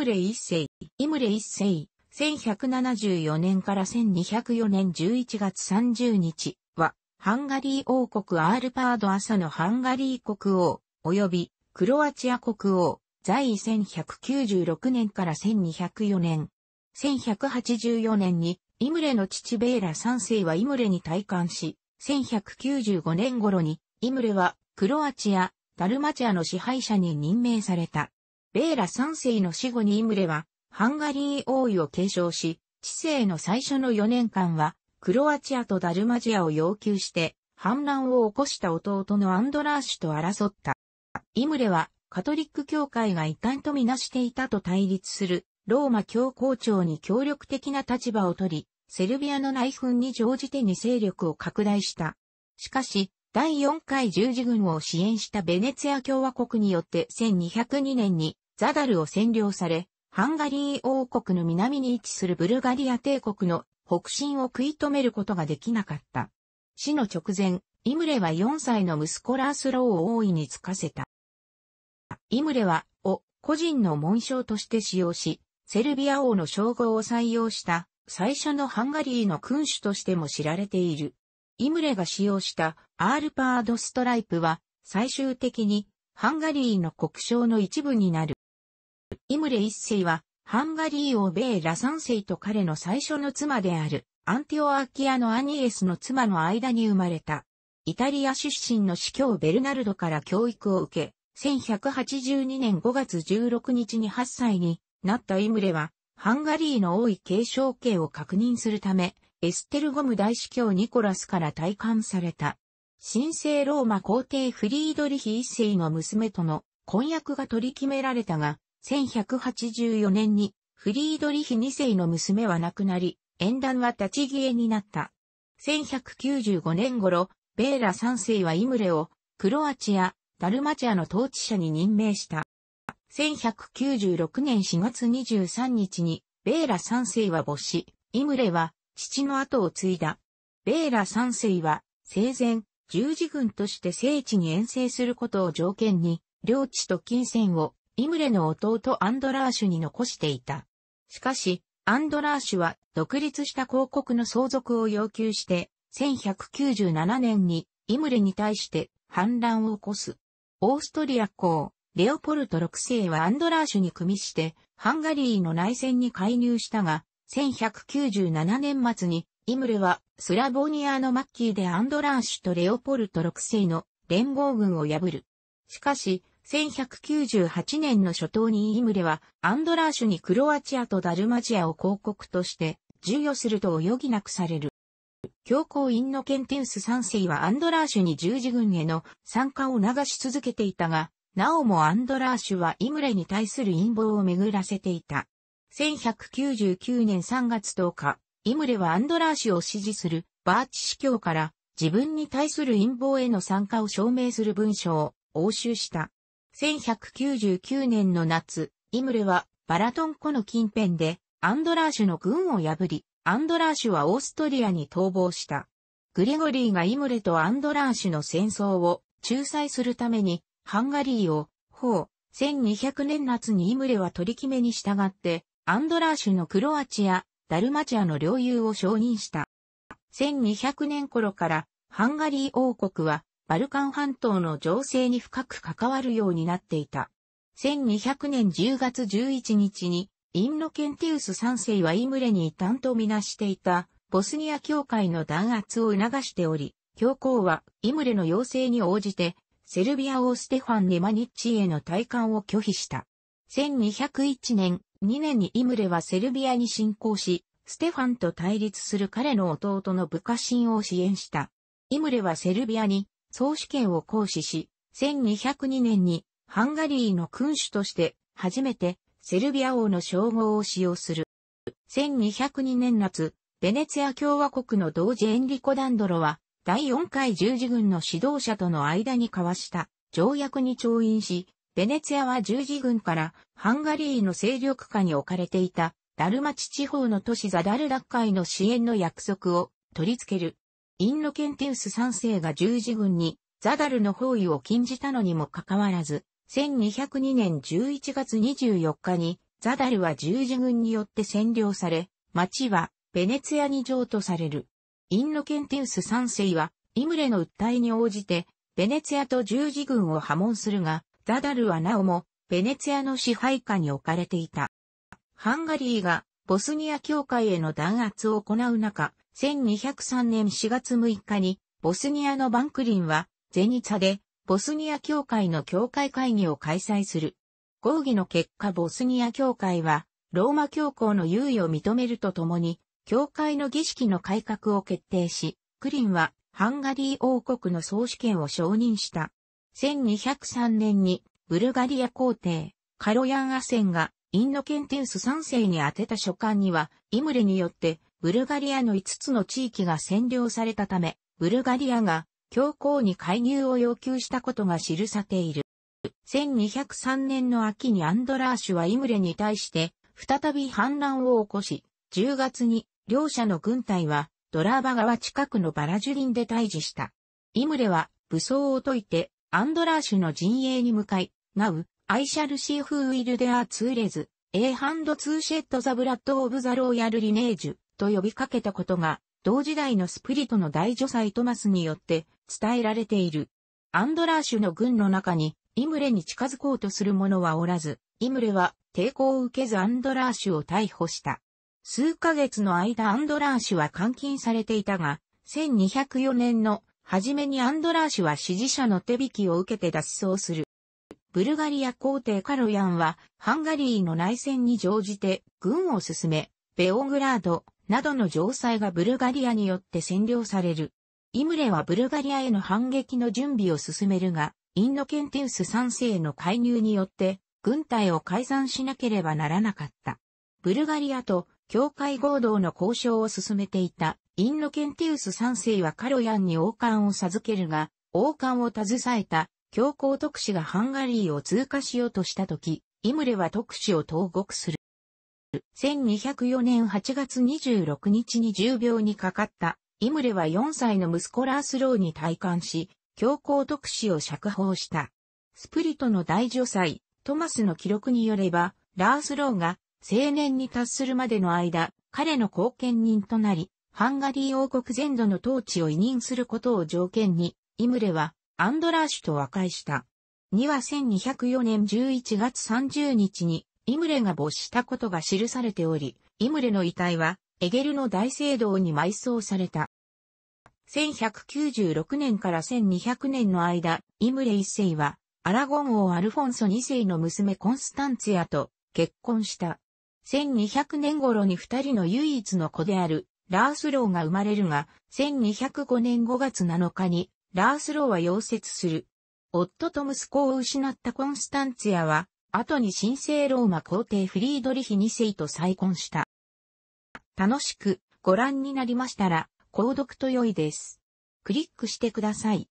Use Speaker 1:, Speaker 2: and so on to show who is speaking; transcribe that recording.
Speaker 1: ムレ一世、イムレ一世、1174年から1204年11月30日は、ハンガリー王国アールパード朝のハンガリー国王、及びクロアチア国王、在位1196年から1204年。1184年に、イムレの父ベーラ3世はイムレに退官し、1195年頃に、イムレはクロアチア、ダルマチアの支配者に任命された。ベーラ3世の死後にイムレは、ハンガリー王位を継承し、治世の最初の4年間は、クロアチアとダルマジアを要求して、反乱を起こした弟のアンドラーシュと争った。イムレは、カトリック教会が一端とみなしていたと対立する、ローマ教皇庁に協力的な立場を取り、セルビアの内紛に乗じてに勢力を拡大した。しかし、第4回十字軍を支援したベネツィア共和国によって1202年にザダルを占領され、ハンガリー王国の南に位置するブルガリア帝国の北進を食い止めることができなかった。死の直前、イムレは4歳の息子ラースローを大いにつかせた。イムレは、を個人の紋章として使用し、セルビア王の称号を採用した最初のハンガリーの君主としても知られている。イムレが使用したアールパードストライプは最終的にハンガリーの国章の一部になる。イムレ一世はハンガリー王ーラ三世と彼の最初の妻であるアンティオアキアのアニエスの妻の間に生まれた。イタリア出身の司教ベルナルドから教育を受け、1182年5月16日に8歳になったイムレは、ハンガリーの王位継承権を確認するため、エステルゴム大司教ニコラスから退官された。神聖ローマ皇帝フリードリヒ一世の娘との婚約が取り決められたが、1184年にフリードリヒ二世の娘は亡くなり、縁談は立ち消えになった。1195年頃、ベーラ三世はイムレをクロアチア、ダルマチアの統治者に任命した。1196年4月23日にベーラ三世は没し、イムレは父の後を継いだ。ベーラ三世は、生前、十字軍として聖地に遠征することを条件に、領地と金銭を、イムレの弟アンドラーシュに残していた。しかし、アンドラーシュは、独立した広告の相続を要求して、1197年に、イムレに対して、反乱を起こす。オーストリア公、レオポルト6世はアンドラーシュに組みして、ハンガリーの内戦に介入したが、1197年末に、イムレはスラボニアのマッキーでアンドラーシュとレオポルト6世の連合軍を破る。しかし、1198年の初頭にイムレはアンドラーシュにクロアチアとダルマジアを広告として授与すると泳ぎなくされる。教皇インノケンテウス3世はアンドラーシュに十字軍への参加を流し続けていたが、なおもアンドラーシュはイムレに対する陰謀を巡らせていた。1199年3月10日、イムレはアンドラーシを支持するバーチ司教から自分に対する陰謀への参加を証明する文書を押収した。1199年の夏、イムレはバラトン湖の近辺でアンドラーシュの軍を破り、アンドラーシュはオーストリアに逃亡した。グレゴリーがイムレとアンドラーシュの戦争を仲裁するためにハンガリーを、法、1200年夏にイムレは取り決めに従ってアンドラーシュのクロアチア、ダルマチアの領有を承認した。1200年頃からハンガリー王国はバルカン半島の情勢に深く関わるようになっていた。1200年10月11日にインノケンティウス3世はイムレに異端とみなしていたボスニア教会の弾圧を促しており、教皇はイムレの要請に応じてセルビア王ステファン・ネマニッチへの退官を拒否した。1201年、2年にイムレはセルビアに侵攻し、ステファンと対立する彼の弟の部下シを支援した。イムレはセルビアに総主権を行使し、1202年にハンガリーの君主として初めてセルビア王の称号を使用する。1202年夏、ベネツィア共和国の同時エンリコ・ダンドロは第4回十字軍の指導者との間に交わした条約に調印し、ベネツィアは十字軍からハンガリーの勢力下に置かれていたダルマチ地方の都市ザダルラッカイの支援の約束を取り付ける。インノケンテウス3世が十字軍にザダルの包囲を禁じたのにもかかわらず、1202年11月24日にザダルは十字軍によって占領され、町はベネツィアに譲渡される。インノケンテウス3世はイムレの訴えに応じてベネツィアと十字軍を破門するが、ダダルはなおも、ベネツィアの支配下に置かれていた。ハンガリーがボスニア教会への弾圧を行う中、1203年4月6日に、ボスニアのバンクリンは、ゼニツァで、ボスニア教会の教会会議を開催する。合議の結果ボスニア教会は、ローマ教皇の猶予を認めるとともに、教会の儀式の改革を決定し、クリンは、ハンガリー王国の総主権を承認した。1203年にブルガリア皇帝、カロヤン・アセンがインノケンテウス3世に宛てた書簡には、イムレによってブルガリアの5つの地域が占領されたため、ブルガリアが教皇に介入を要求したことが記されている。1203年の秋にアンドラーシュはイムレに対して再び反乱を起こし、10月に両者の軍隊はドラーバ川近くのバラジュリンで退治した。イムレは武装を解いてアンドラーシュの陣営に向かい、ナウ、アイシャルシーフーウィルデアー l l dare to raise, a hand to shed the b l o o と呼びかけたことが、同時代のスプリトの大女祭トマスによって伝えられている。アンドラーシュの軍の中に、イムレに近づこうとする者はおらず、イムレは抵抗を受けずアンドラーシュを逮捕した。数ヶ月の間アンドラーシュは監禁されていたが、1204年のはじめにアンドラーシュは支持者の手引きを受けて脱走する。ブルガリア皇帝カロヤンは、ハンガリーの内戦に乗じて、軍を進め、ベオグラード、などの城塞がブルガリアによって占領される。イムレはブルガリアへの反撃の準備を進めるが、インノケンティウス3世の介入によって、軍隊を解散しなければならなかった。ブルガリアと教会合同の交渉を進めていたインノケンティウス三世はカロヤンに王冠を授けるが、王冠を携えた教皇特使がハンガリーを通過しようとした時、イムレは特使を投獄する。1204年8月26日に10秒にかかったイムレは4歳の息子ラースローに退官し、教皇特使を釈放した。スプリトの大女祭、トマスの記録によれば、ラースローが青年に達するまでの間、彼の後見人となり、ハンガリー王国全土の統治を委任することを条件に、イムレはアンドラーシュと和解した。2は1204年11月30日に、イムレが没したことが記されており、イムレの遺体は、エゲルの大聖堂に埋葬された。1196年から1200年の間、イムレ一世は、アラゴン王アルフォンソ二世の娘コンスタンツィアと結婚した。1200年頃に二人の唯一の子であるラースローが生まれるが、1205年5月7日に、ラースローは溶接する。夫と息子を失ったコンスタンツヤは、後に神聖ローマ皇帝フリードリヒ2世と再婚した。楽しくご覧になりましたら、購読と良いです。クリックしてください。